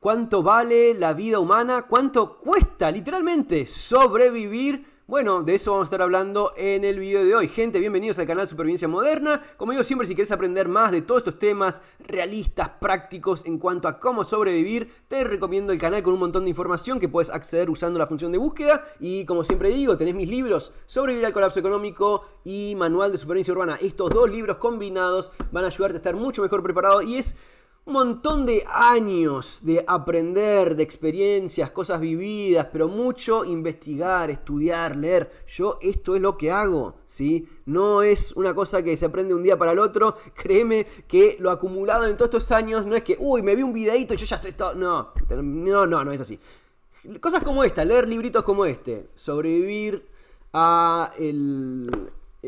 cuánto vale la vida humana, cuánto cuesta literalmente sobrevivir. Bueno, de eso vamos a estar hablando en el video de hoy. Gente, bienvenidos al canal Supervivencia Moderna. Como digo siempre, si quieres aprender más de todos estos temas realistas, prácticos en cuanto a cómo sobrevivir, te recomiendo el canal con un montón de información que puedes acceder usando la función de búsqueda. Y como siempre digo, tenés mis libros, Sobrevivir al Colapso Económico y Manual de Supervivencia Urbana. Estos dos libros combinados van a ayudarte a estar mucho mejor preparado y es un montón de años de aprender, de experiencias, cosas vividas, pero mucho investigar, estudiar, leer. Yo esto es lo que hago, ¿sí? No es una cosa que se aprende un día para el otro. Créeme que lo acumulado en todos estos años no es que, uy, me vi un videito y yo ya sé esto. No, no, no, no es así. Cosas como esta, leer libritos como este, sobrevivir a el,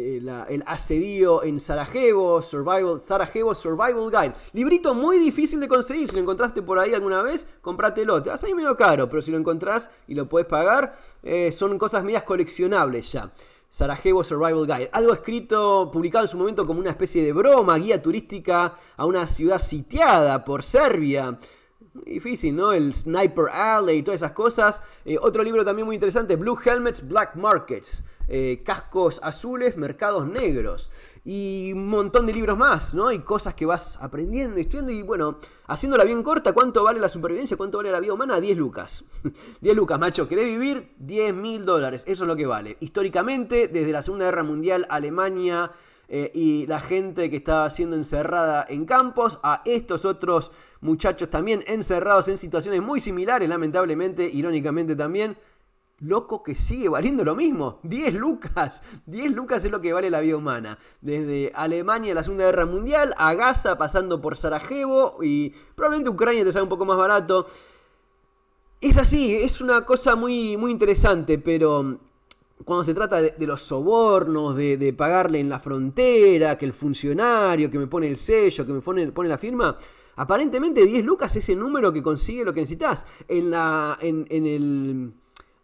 eh, el asedio en Sarajevo, Survival, Sarajevo Survival Guide. Librito muy difícil de conseguir. Si lo encontraste por ahí alguna vez, compratelo, Te ah, vas a ir medio caro, pero si lo encontrás y lo puedes pagar, eh, son cosas medias coleccionables ya. Sarajevo Survival Guide, algo escrito, publicado en su momento como una especie de broma, guía turística a una ciudad sitiada por Serbia. Muy difícil, ¿no? El Sniper Alley y todas esas cosas. Eh, otro libro también muy interesante, Blue Helmets, Black Markets. Eh, cascos azules, mercados negros y un montón de libros más, ¿no? Y cosas que vas aprendiendo, estudiando y bueno, haciéndola bien corta, ¿cuánto vale la supervivencia? ¿Cuánto vale la vida humana? 10 lucas. 10 lucas, macho, ¿querés vivir? 10 mil dólares, eso es lo que vale. Históricamente, desde la Segunda Guerra Mundial, Alemania... Eh, y la gente que estaba siendo encerrada en campos, a estos otros muchachos también encerrados en situaciones muy similares, lamentablemente, irónicamente también, loco que sigue valiendo lo mismo. 10 lucas. 10 lucas es lo que vale la vida humana. Desde Alemania, la Segunda Guerra Mundial, a Gaza, pasando por Sarajevo y probablemente Ucrania te sale un poco más barato. Es así, es una cosa muy, muy interesante, pero cuando se trata de, los sobornos, de, pagarle en la frontera, que el funcionario, que me pone el sello, que me pone, pone la firma, aparentemente 10 lucas es el número que consigue lo que necesitas. En, la, en el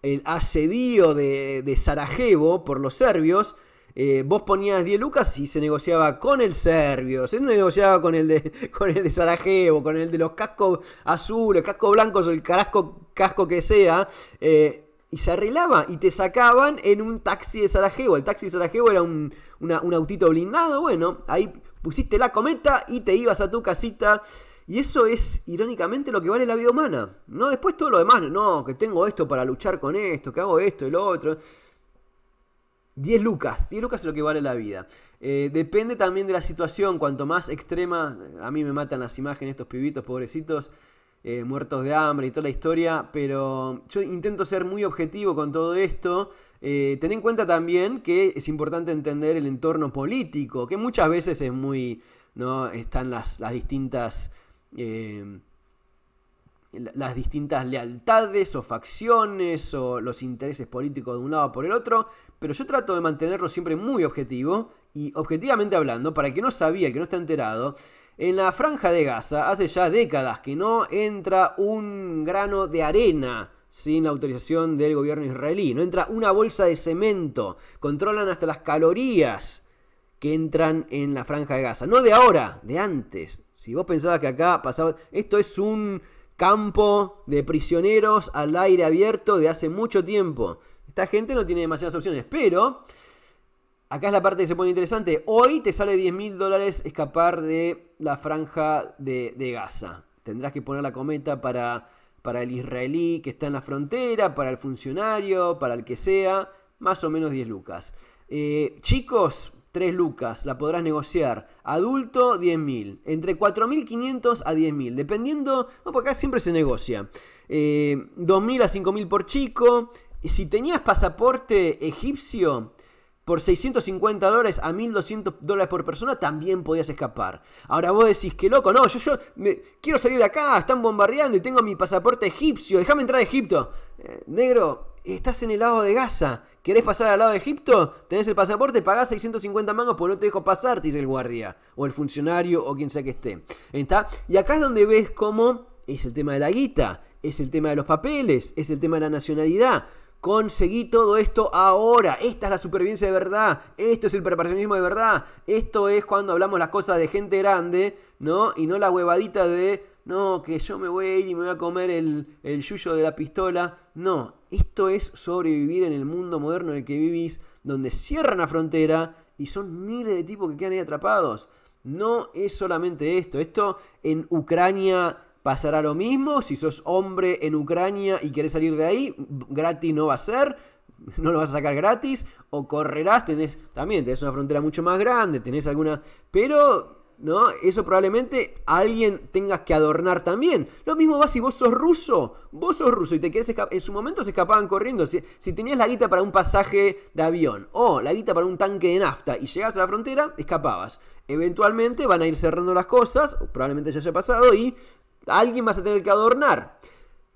el asedio de, Sarajevo por los serbios, eh, vos ponías 10 lucas y se negociaba con el serbio, se negociaba con el de, el de Sarajevo, con el de los cascos azules, cascos blancos o el carasco, casco que sea, eh, y se arreglaba y te sacaban en un taxi de Sarajevo. El taxi de Sarajevo era un, un autito blindado, bueno, ahí pusiste la cometa y te ibas a tu casita y eso es irónicamente lo que vale la vida humana. No después todo lo demás, no, que tengo esto para luchar con esto, que hago esto el otro. 10 lucas, 10 lucas es lo que vale la vida. Eh, depende también de la situación, cuanto más extrema, a mí me matan las imágenes estos pibitos pobrecitos, eh, muertos de hambre y toda la historia, pero yo intento ser muy objetivo con todo esto. Eh, ten en cuenta también que es importante entender el entorno político, que muchas veces es muy... ¿no? Están las, las distintas Em, las distintas lealtades o facciones o los intereses políticos de un lado por el otro, pero yo trato de mantenerlo siempre muy objetivo y objetivamente hablando, para el que no sabía, el que no está enterado, en la franja de Gaza hace ya décadas que no entra un grano de arena sin la autorización del gobierno israelí, no entra una bolsa de cemento, controlan hasta las calorías que entran en la franja de Gaza, no de ahora, de antes, si vos pensabas que acá pasaba. Esto es un campo de prisioneros al aire abierto de hace mucho tiempo. Esta gente no tiene demasiadas opciones, pero. Acá es la parte que se pone interesante. Hoy te sale 10 mil dólares escapar de la franja de, Gaza. Tendrás que poner la cometa para, para el israelí que está en la frontera, para el funcionario, para el que sea. Más o menos 10 lucas. Eh, chicos, 3 lucas, la podrás negociar. Adulto, 10.000. Entre 4.500 a 10.000. Dependiendo, no, porque acá siempre se negocia. 2.000 eh, a 5.000 por chico. Si tenías pasaporte egipcio, por 650 dólares a 1200 dólares por persona también podías escapar. Ahora vos decís que loco, no, yo, yo quiero salir de acá, están bombardeando y tengo mi pasaporte egipcio, déjame entrar a Egipto. Eh, negro, estás en el lado de Gaza. ¿Querés pasar al lado de Egipto? Tenés el pasaporte, pagás 650 mangos porque no te dejo pasar, te dice el guardia, o el funcionario, o quien sea que esté. ¿Está? Y acá es donde ves cómo es el tema de la guita, es el tema de los papeles, es el tema de la nacionalidad. Conseguí todo esto ahora. Esta es la supervivencia de verdad. Esto es el preparacionismo de verdad. Esto es cuando hablamos las cosas de gente grande, ¿no? Y no la huevadita de, no, que yo me voy a ir y me voy a comer el, el yuyo de la pistola. No, esto es sobrevivir en el mundo moderno en el que vivís, donde cierran la frontera y son miles de tipos que quedan ahí atrapados. No es solamente esto. Esto en Ucrania pasará lo mismo. Si sos hombre en Ucrania y querés salir de ahí, gratis no va a ser. No lo vas a sacar gratis. O correrás, tenés. También tenés una frontera mucho más grande. Tenés alguna. Pero ¿no? Eso probablemente alguien tengas que adornar también. Lo mismo va si vos sos ruso, vos sos ruso y te querés escapar. En su momento se escapaban corriendo. Si, tenías la guita para un pasaje de avión o la guita para un tanque de nafta y llegas a la frontera, escapabas. Eventualmente van a ir cerrando las cosas, probablemente ya haya pasado, y alguien vas a tener que adornar.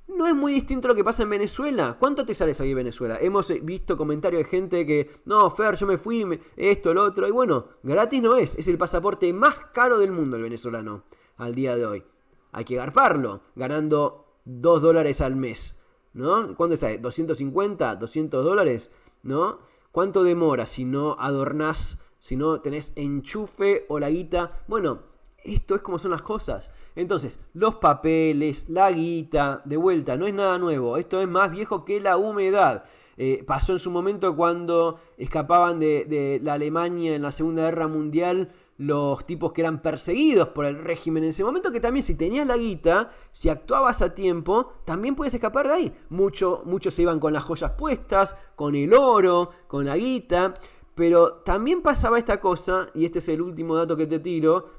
No es muy distinto a lo que pasa en Venezuela. ¿Cuánto te sales ahí en Venezuela? Hemos eh, visto comentarios de gente que, no, Fer, yo me fui, esto, lo otro. Y bueno, gratis no es. Es el pasaporte más caro del mundo el venezolano al día de hoy. Hay que garparlo, ganando 2 dólares al mes. ¿No? ¿Cuánto sale? ¿250? ¿200 dólares? ¿No? ¿Cuánto demora si no adornás, si no tenés enchufe o la guita? Bueno, esto es como son las cosas. Entonces, los papeles, la guita, de vuelta, no es nada nuevo. Esto es más viejo que la humedad. Eh, pasó en su momento cuando escapaban de, la Alemania en la Segunda Guerra Mundial los tipos que eran perseguidos por el régimen en ese momento, que también si tenías la guita, si actuabas a tiempo, también puedes escapar de ahí. muchos se iban con las joyas puestas, con el oro, con la guita. Pero también pasaba esta cosa, y este es el último dato que te tiro,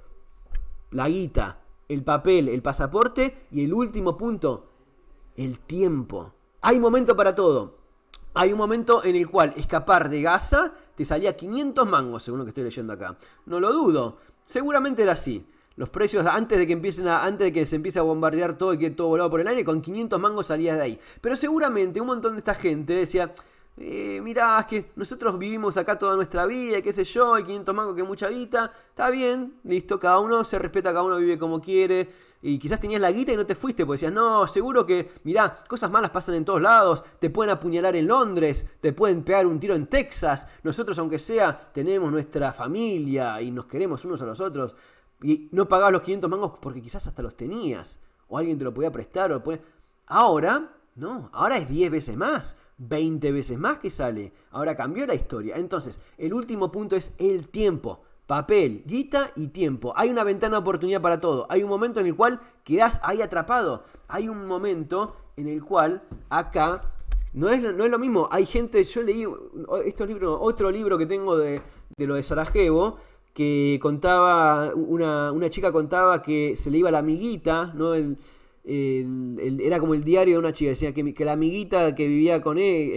la guita, el papel, el pasaporte y el último punto, el tiempo. Hay momento para todo. Hay un momento en el cual escapar de Gaza te salía 500 mangos, según lo que estoy leyendo acá. No lo dudo. Seguramente era así. Los precios antes de que empiecen a, antes de que se empiece a bombardear todo y que todo volaba por el aire, con 500 mangos salías de ahí. Pero seguramente un montón de esta gente decía, eh, mirá, es que nosotros vivimos acá toda nuestra vida, qué sé yo, hay 500 mangos que mucha guita, está bien, listo, cada uno se respeta, cada uno vive como quiere, y quizás tenías la guita y no te fuiste, porque decías, no, seguro que, mirá, cosas malas pasan en todos lados, te pueden apuñalar en Londres, te pueden pegar un tiro en Texas, nosotros aunque sea, tenemos nuestra familia y nos queremos unos a los otros, y no pagabas los 500 mangos porque quizás hasta los tenías, o alguien te lo podía prestar, o Ahora, no, ahora es 10 veces más. 20 veces más que sale. Ahora cambió la historia. Entonces, el último punto es el tiempo. Papel, guita y tiempo. Hay una ventana de oportunidad para todo. Hay un momento en el cual quedas ahí atrapado. Hay un momento en el cual acá no es, no es, lo mismo. Hay gente, yo leí estos libros, otro libro que tengo de, lo de Sarajevo, que contaba, una, una, chica contaba que se le iba la amiguita, ¿no? El, era como el diario de una chica, decía que, la amiguita que vivía con él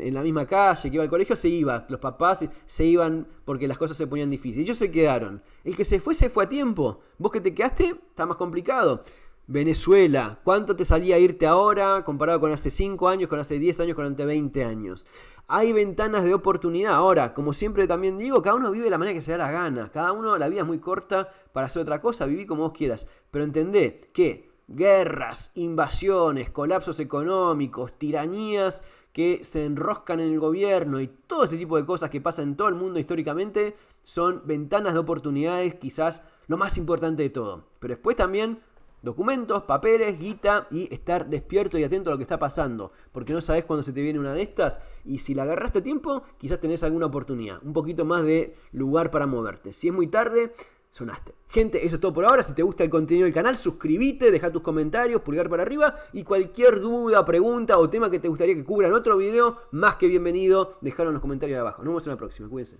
en, la misma calle, que iba al colegio, se iba, los papás se, iban porque las cosas se ponían difíciles, ellos se quedaron, el que se fue se fue a tiempo, vos que te quedaste está más complicado. Venezuela, ¿cuánto te salía irte ahora comparado con hace 5 años, con hace 10 años, con hace 20 años? Hay ventanas de oportunidad. Ahora, como siempre también digo, cada uno vive de la manera que se da la gana. Cada uno, la vida es muy corta para hacer otra cosa, viví como vos quieras. Pero entendé que guerras, invasiones, colapsos económicos, tiranías que se enroscan en el gobierno y todo este tipo de cosas que pasan en todo el mundo históricamente son ventanas de oportunidades, quizás lo más importante de todo. Pero después también documentos, papeles, guita y estar despierto y atento a lo que está pasando, porque no sabes cuándo se te viene una de estas y si la agarraste a tiempo, quizás tenés alguna oportunidad, un poquito más de lugar para moverte. Si es muy tarde, sonaste. Gente, eso es todo por ahora. Si te gusta el contenido del canal, suscríbete, deja tus comentarios, pulgar para arriba y cualquier duda, pregunta o tema que te gustaría que cubra en otro video, más que bienvenido, dejalo en los comentarios de abajo. Nos vemos en la próxima, cuídense.